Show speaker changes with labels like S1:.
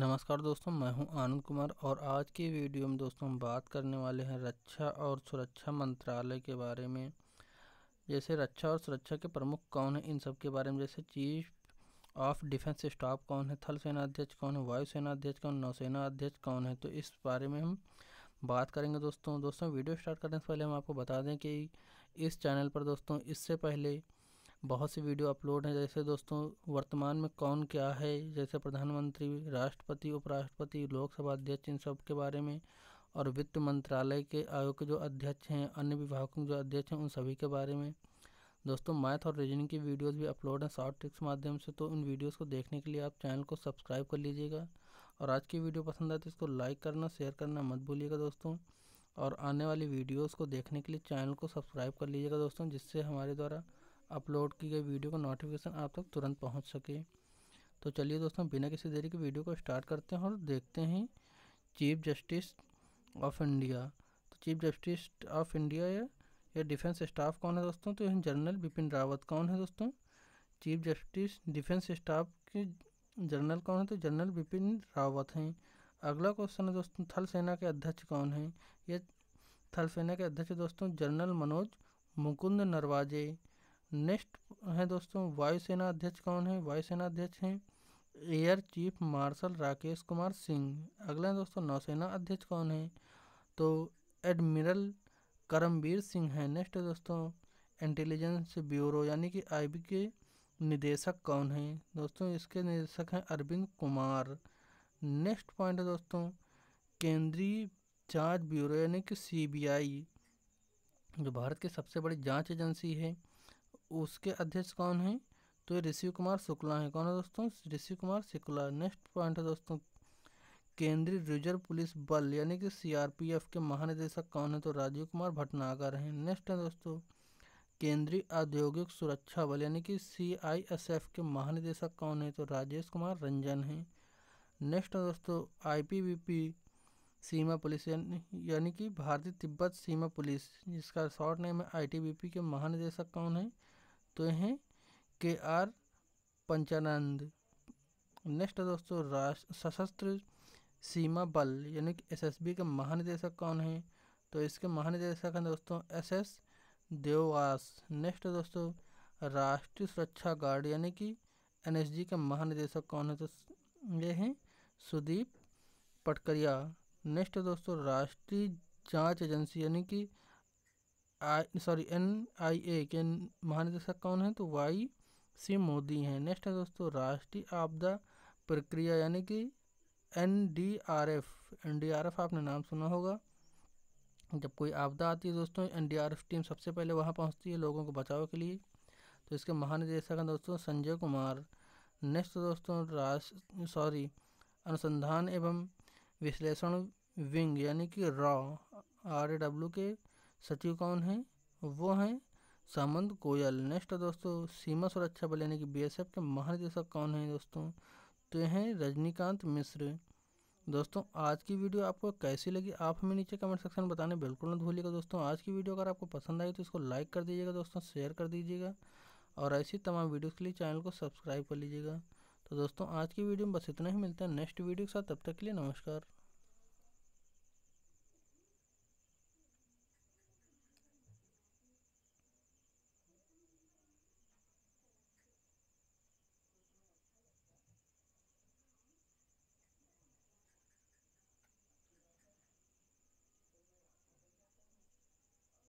S1: नमस्कार दोस्तों मैं हूं आनंद कुमार और आज की वीडियो में दोस्तों हम बात करने वाले हैं रक्षा और सुरक्षा मंत्रालय के बारे में जैसे रक्षा और सुरक्षा के प्रमुख कौन है इन सब के बारे में जैसे चीफ ऑफ डिफेंस स्टाफ कौन है थल सेना अध्यक्ष कौन है वायुसेना अध्यक्ष कौन नौसेना अध्यक्ष कौन है तो इस बारे में हम बात करेंगे दोस्तों दोस्तों वीडियो स्टार्ट करने से पहले हम आपको बता दें कि इस चैनल पर दोस्तों इससे पहले बहुत सी वीडियो अपलोड हैं जैसे दोस्तों वर्तमान में कौन क्या है जैसे प्रधानमंत्री राष्ट्रपति उपराष्ट्रपति लोकसभा अध्यक्ष इन सब के बारे में और वित्त मंत्रालय के आयोग के जो अध्यक्ष हैं अन्य विभागों के जो अध्यक्ष हैं उन सभी के बारे में दोस्तों मैथ और रीजनिंग की वीडियोज़ भी अपलोड हैं शॉर्ट ट्रिक्स माध्यम से तो उन वीडियोज़ को देखने के लिए आप चैनल को सब्सक्राइब कर लीजिएगा और आज की वीडियो पसंद आए तो इसको लाइक करना शेयर करना मत भूलिएगा दोस्तों और आने वाली वीडियोस को देखने के लिए चैनल को सब्सक्राइब कर लीजिएगा दोस्तों जिससे हमारे द्वारा अपलोड की गई वीडियो का नोटिफिकेशन आप तक तुरंत पहुंच सके तो चलिए दोस्तों बिना किसी देरी के वीडियो को स्टार्ट करते हैं और देखते हैं चीफ जस्टिस ऑफ इंडिया तो चीफ जस्टिस ऑफ इंडिया या, या डिफेंस स्टाफ कौन है दोस्तों तो जनरल बिपिन रावत कौन है दोस्तों चीफ जस्टिस डिफेंस स्टाफ के जनरल कौन है तो जनरल बिपिन रावत हैं अगला क्वेश्चन है दोस्तों थल सेना के अध्यक्ष कौन है ये थल सेना के अध्यक्ष दोस्तों जनरल मनोज मुकुंद नरवाजे नेक्स्ट है दोस्तों वायुसेना अध्यक्ष कौन है वायुसेना अध्यक्ष हैं air chief marshal Rakesh Kumar Singh अगला है दोस्तों नौसेना अध्यक्ष कौन है तो एडमिरल करमवीर सिंह है नेक्स्ट दोस्तों इंटेलिजेंस ब्यूरो यानी कि आई के निदेशक कौन हैं दोस्तों इसके निदेशक हैं अरविंद कुमार नेक्स्ट पॉइंट है दोस्तों केंद्रीय जांच ब्यूरो यानी कि सीबीआई जो भारत की सबसे बड़ी जांच एजेंसी है उसके अध्यक्ष कौन है तो ऋषि कुमार शुक्ला है कौन है दोस्तों ऋषि कुमार शुक्ला नेक्स्ट पॉइंट है दोस्तों केंद्रीय रिजर्व पुलिस बल यानी कि सीआरपीएफ के महानिदेशक कौन है तो राजीव कुमार भटनागर हैं नेक्स्ट है दोस्तों केंद्रीय औद्योगिक सुरक्षा बल यानी कि सीआईएसएफ के महानिदेशक कौन है तो राजेश कुमार रंजन हैं नेक्स्ट है दोस्तों आईपीबीपी सीमा पुलिस यानी कि भारतीय तिब्बत सीमा पुलिस जिसका शॉर्ट नेम है आई के महानिदेशक कौन है तो हैं के आर पंचानंद नेक्स्ट दोस्तों राष्ट्र सशस्त्र सीमा बल यानी कि एसएसबी के महानिदेशक कौन हैं तो इसके महानिदेशक हैं दोस्तों एस एस देववास नेक्स्ट दोस्तों राष्ट्रीय सुरक्षा गार्ड यानी कि एनएसजी के महानिदेशक कौन है तो ये हैं सुदीप पटकरिया नेक्स्ट दोस्तों राष्ट्रीय जांच एजेंसी यानी कि आई सॉरी एन आई ए के महानिदेशक कौन है तो वाई सी मोदी हैं नेक्स्ट है दोस्तों राष्ट्रीय आपदा प्रक्रिया यानी कि N D R F N D R F आपने नाम सुना होगा जब कोई आपदा आती है दोस्तों N D R F team सबसे पहले वहाँ पहुँचती है लोगों को बचाव के लिए तो इसके महानिदेशक हैं दोस्तों संजय कुमार नेक्स्ट दोस्तों राष्ट्र सॉरी अनुसंधान एवं विश्लेषण विंग यानी कि रॉ आर ए डब्ल्यू के सचिव कौन है वो हैं सामंत गोयल नेक्स्ट दोस्तों सीमा सुरक्षा बल यानी कि बीएसएफ के महानिदेशक कौन हैं दोस्तों तो ये हैं रजनीकांत मिश्र दोस्तों आज की वीडियो आपको कैसी लगी आप हमें नीचे कमेंट सेक्शन में बताने बिल्कुल ना भूलिएगा दोस्तों आज की वीडियो अगर आपको पसंद आई तो इसको लाइक कर दीजिएगा दोस्तों शेयर कर दीजिएगा और ऐसी तमाम वीडियोज़ के लिए चैनल को सब्सक्राइब कर लीजिएगा तो दोस्तों आज की वीडियो में बस इतना ही मिलता है नेक्स्ट वीडियो के साथ तब तक के लिए नमस्कार